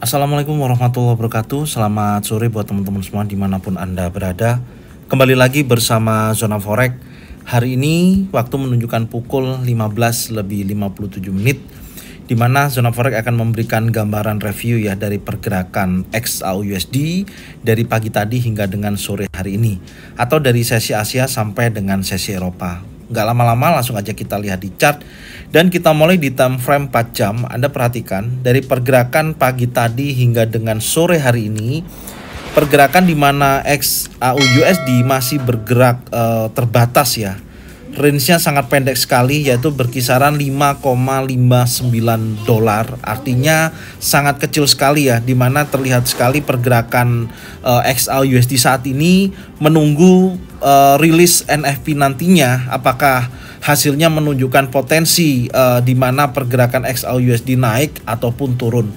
Assalamualaikum warahmatullahi wabarakatuh Selamat sore buat teman-teman semua dimanapun Anda berada Kembali lagi bersama Zona Forex Hari ini waktu menunjukkan pukul 15 lebih 57 menit di mana zona forex akan memberikan gambaran review ya dari pergerakan XAUUSD dari pagi tadi hingga dengan sore hari ini atau dari sesi Asia sampai dengan sesi Eropa. Nggak lama-lama langsung aja kita lihat di chart dan kita mulai di time frame 4 jam, Anda perhatikan dari pergerakan pagi tadi hingga dengan sore hari ini, pergerakan di mana XAU USD masih bergerak uh, terbatas ya range-nya sangat pendek sekali yaitu berkisaran 5,59 dolar artinya sangat kecil sekali ya dimana terlihat sekali pergerakan uh, eh, USD saat ini menunggu uh, rilis NFP nantinya apakah hasilnya menunjukkan potensi uh, di mana pergerakan XL USD naik ataupun turun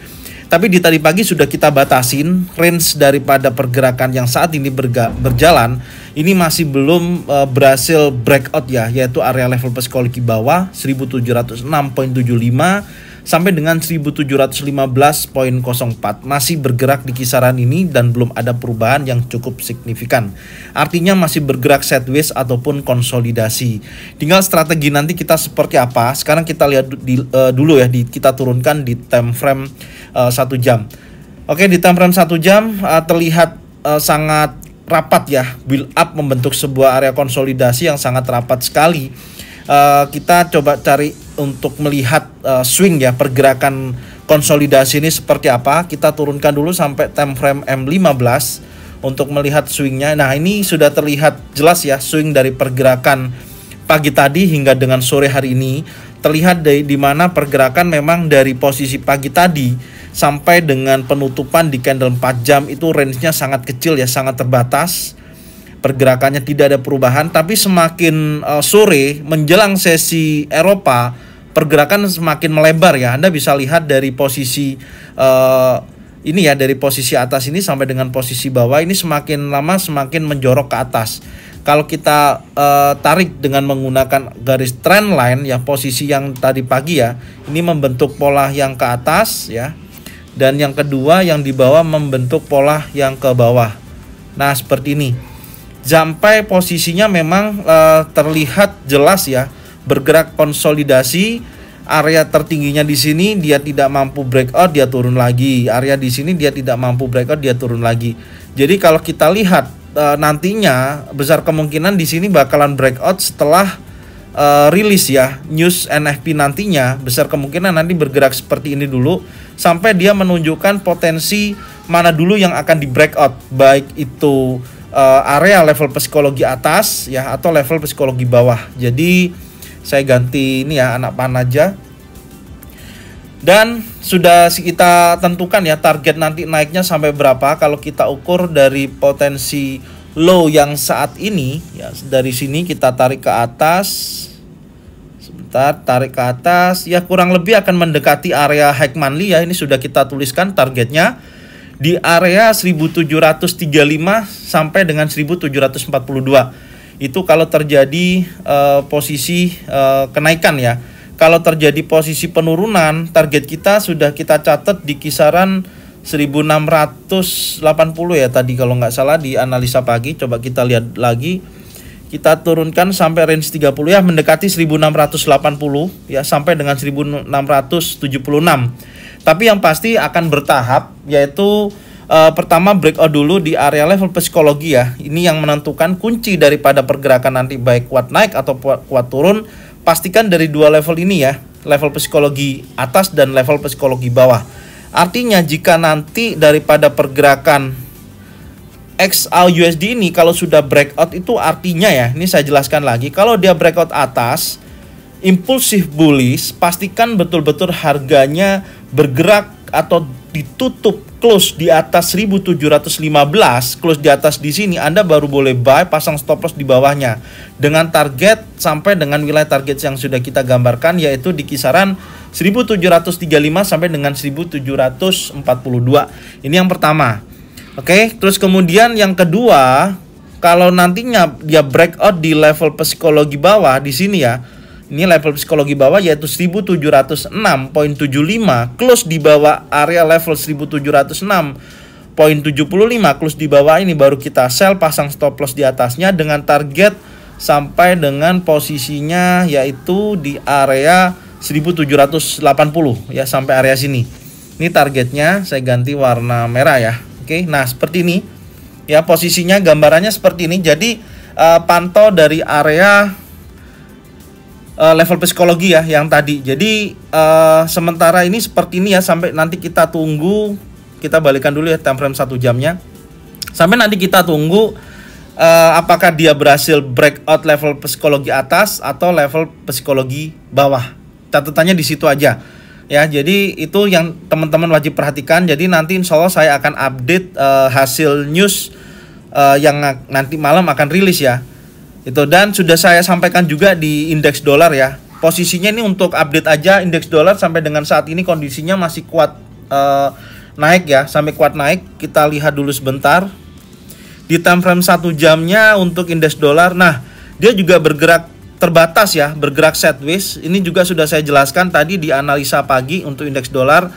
tapi di tadi pagi sudah kita batasin range daripada pergerakan yang saat ini berga, berjalan ini masih belum uh, berhasil breakout ya yaitu area level psikologi bawah 1706.75 sampai dengan 1715.04 masih bergerak di kisaran ini dan belum ada perubahan yang cukup signifikan. Artinya masih bergerak sideways ataupun konsolidasi. Tinggal strategi nanti kita seperti apa. Sekarang kita lihat di, uh, dulu ya di kita turunkan di time frame uh, eh, 1 jam. Oke, di time frame 1 jam uh, terlihat uh, sangat rapat ya build up membentuk sebuah area konsolidasi yang sangat rapat sekali. Uh, kita coba cari untuk melihat uh, swing ya pergerakan konsolidasi ini seperti apa kita turunkan dulu sampai time frame M15 untuk melihat swingnya nah ini sudah terlihat jelas ya swing dari pergerakan pagi tadi hingga dengan sore hari ini terlihat dari di mana pergerakan memang dari posisi pagi tadi sampai dengan penutupan di candle 4 jam itu range-nya sangat kecil ya sangat terbatas pergerakannya tidak ada perubahan tapi semakin uh, sore menjelang sesi Eropa pergerakan semakin melebar ya Anda bisa lihat dari posisi uh, ini ya dari posisi atas ini sampai dengan posisi bawah ini semakin lama semakin menjorok ke atas. Kalau kita uh, tarik dengan menggunakan garis trend line ya posisi yang tadi pagi ya, ini membentuk pola yang ke atas ya. Dan yang kedua yang di bawah membentuk pola yang ke bawah. Nah, seperti ini sampai posisinya memang uh, terlihat jelas ya bergerak konsolidasi area tertingginya di sini dia tidak mampu breakout dia turun lagi area di sini dia tidak mampu breakout dia turun lagi jadi kalau kita lihat e, nantinya besar kemungkinan di sini bakalan breakout setelah e, rilis ya news NFP nantinya besar kemungkinan nanti bergerak seperti ini dulu sampai dia menunjukkan potensi mana dulu yang akan di breakout baik itu uh, area level psikologi atas ya atau level psikologi bawah. Jadi saya ganti ini ya anak panah aja. Dan sudah kita tentukan ya target nanti naiknya sampai berapa kalau kita ukur dari potensi low yang saat ini ya dari sini kita tarik ke atas sebentar tarik ke atas ya kurang lebih akan mendekati area high monthly ya ini sudah kita tuliskan targetnya di area 1735 sampai dengan 1742. Itu kalau terjadi uh, posisi uh, kenaikan ya. Kalau terjadi posisi penurunan, target kita sudah kita catat di kisaran 1680 ya tadi kalau nggak salah di analisa pagi. Coba kita lihat lagi kita turunkan sampai range 30 ya mendekati 1680 ya sampai dengan 1676. Tapi yang pasti akan bertahap yaitu uh, pertama breakout dulu di area level psikologi ya. Ini yang menentukan kunci daripada pergerakan nanti baik kuat naik atau kuat turun. Pastikan dari dua level ini ya, level psikologi atas dan level psikologi bawah. Artinya jika nanti daripada pergerakan XAU USD ini kalau sudah breakout itu artinya ya, ini saya jelaskan lagi. Kalau dia breakout atas, impulsif bullish, pastikan betul-betul harganya bergerak atau ditutup close di atas 1715, close di atas di sini Anda baru boleh buy pasang stop loss di bawahnya dengan target sampai dengan wilayah target yang sudah kita gambarkan yaitu di kisaran 1735 sampai dengan 1742. Ini yang pertama. Oke, terus kemudian yang kedua, kalau nantinya dia breakout di level psikologi bawah di sini ya, ini level psikologi bawah yaitu 1706.75 close di bawah area level 1.706.75 close di bawah ini baru kita sell pasang stop loss di atasnya dengan target sampai dengan posisinya yaitu di area 1780 ya sampai area sini. Ini targetnya saya ganti warna merah ya. Oke, nah seperti ini. Ya posisinya gambarannya seperti ini. Jadi uh, pantau dari area uh, level psikologi ya yang tadi. Jadi uh, sementara ini seperti ini ya sampai nanti kita tunggu kita balikan dulu ya time frame satu jamnya. Sampai nanti kita tunggu uh, apakah dia berhasil breakout level psikologi atas atau level psikologi bawah. Catatannya di situ aja. Ya, jadi itu yang teman-teman wajib perhatikan. Jadi nanti insya Allah saya akan update uh, hasil news uh, yang nanti malam akan rilis ya. Itu dan sudah saya sampaikan juga di indeks dolar ya. Posisinya ini untuk update aja indeks dolar sampai dengan saat ini kondisinya masih kuat eh, naik ya, sampai kuat naik. Kita lihat dulu sebentar. Di time frame satu jamnya untuk indeks dolar. Nah, dia juga bergerak terbatas ya, bergerak sideways. Ini juga sudah saya jelaskan tadi di analisa pagi untuk indeks dolar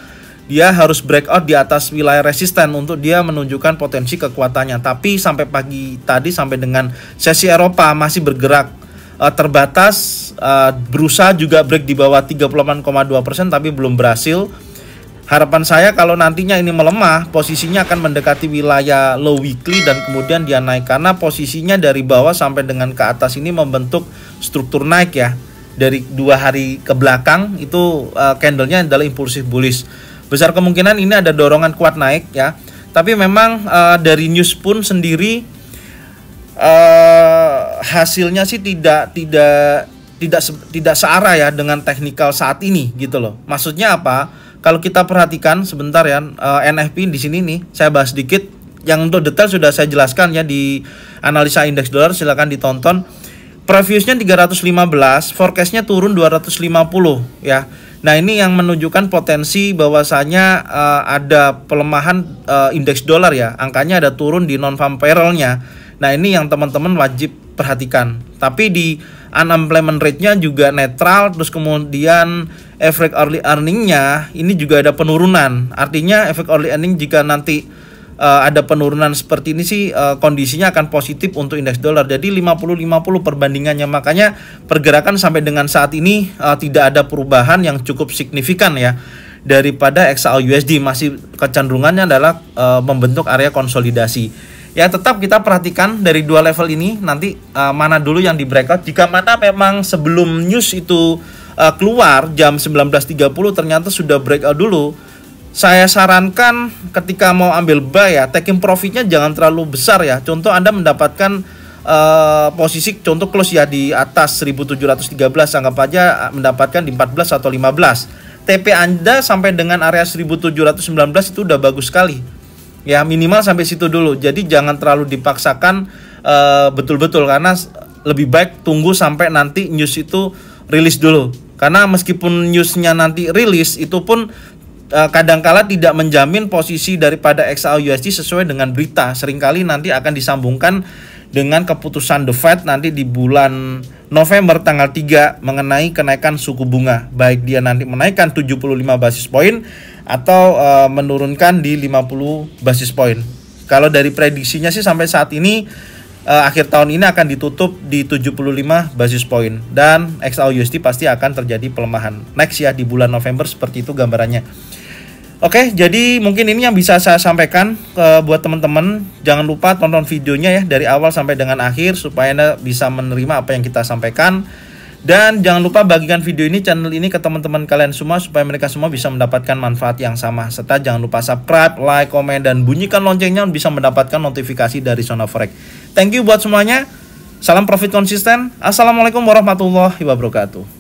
dia harus breakout di atas wilayah resisten untuk dia menunjukkan potensi kekuatannya. Tapi sampai pagi tadi sampai dengan sesi Eropa masih bergerak uh, terbatas, uh, berusaha juga break di bawah 38,2% tapi belum berhasil. Harapan saya kalau nantinya ini melemah, posisinya akan mendekati wilayah low weekly dan kemudian dia naik karena posisinya dari bawah sampai dengan ke atas ini membentuk struktur naik ya. Dari dua hari ke belakang itu uh, candlenya adalah impulsif bullish besar kemungkinan ini ada dorongan kuat naik ya. Tapi memang uh, dari news pun sendiri uh, hasilnya sih tidak tidak tidak tidak searah ya dengan teknikal saat ini gitu loh. Maksudnya apa? Kalau kita perhatikan sebentar ya uh, eh, NFP di sini nih saya bahas sedikit yang untuk detail sudah saya jelaskan ya di analisa indeks dolar silahkan ditonton previewsnya 315 forecastnya turun 250 ya Nah, ini yang menunjukkan potensi bahwasanya uh, eh, ada pelemahan uh, indeks dolar ya. Angkanya ada turun di non farm payroll-nya. Nah, ini yang teman-teman wajib perhatikan. Tapi di unemployment rate-nya juga netral terus kemudian efek early earning-nya ini juga ada penurunan. Artinya efek early earning jika nanti uh, ada penurunan seperti ini sih uh, kondisinya akan positif untuk indeks dolar. Jadi 50-50 perbandingannya. Makanya pergerakan sampai dengan saat ini uh, tidak ada perubahan yang cukup signifikan ya daripada XAU USD masih kecenderungannya adalah uh, membentuk area konsolidasi. Ya tetap kita perhatikan dari dua level ini nanti uh, mana dulu yang di breakout. Jika mana memang sebelum news itu uh, keluar jam 19.30 ternyata sudah breakout dulu saya sarankan ketika mau ambil buy ya taking profitnya jangan terlalu besar ya contoh anda mendapatkan uh, posisi contoh close ya di atas 1713 anggap aja eh, mendapatkan di 14 atau 15 TP anda sampai dengan area 1719 itu udah bagus sekali ya minimal sampai situ dulu jadi jangan terlalu dipaksakan eh, betul-betul uh, karena lebih baik tunggu sampai nanti news itu rilis dulu karena meskipun newsnya nanti rilis itu pun Eh, kadangkala tidak menjamin posisi daripada XAU USD sesuai dengan berita. Seringkali nanti akan disambungkan dengan keputusan The Fed nanti di bulan November tanggal 3 mengenai kenaikan suku bunga. Baik dia nanti menaikkan 75 basis point atau uh, menurunkan di 50 basis point. Kalau dari prediksinya sih sampai saat ini uh, akhir tahun ini akan ditutup di 75 basis point dan XAUUSD pasti akan terjadi pelemahan next ya di bulan November seperti itu gambarannya. Oke, jadi mungkin ini yang bisa saya sampaikan ke eh, buat teman-teman. Jangan lupa tonton videonya ya dari awal sampai dengan akhir supaya Anda bisa menerima apa yang kita sampaikan. Dan jangan lupa bagikan video ini, channel ini ke teman-teman kalian semua supaya mereka semua bisa mendapatkan manfaat yang sama. Serta jangan lupa subscribe, like, komen, dan bunyikan loncengnya bisa mendapatkan notifikasi dari Zona Forex. Thank you buat semuanya. Salam profit konsisten. Assalamualaikum warahmatullahi wabarakatuh.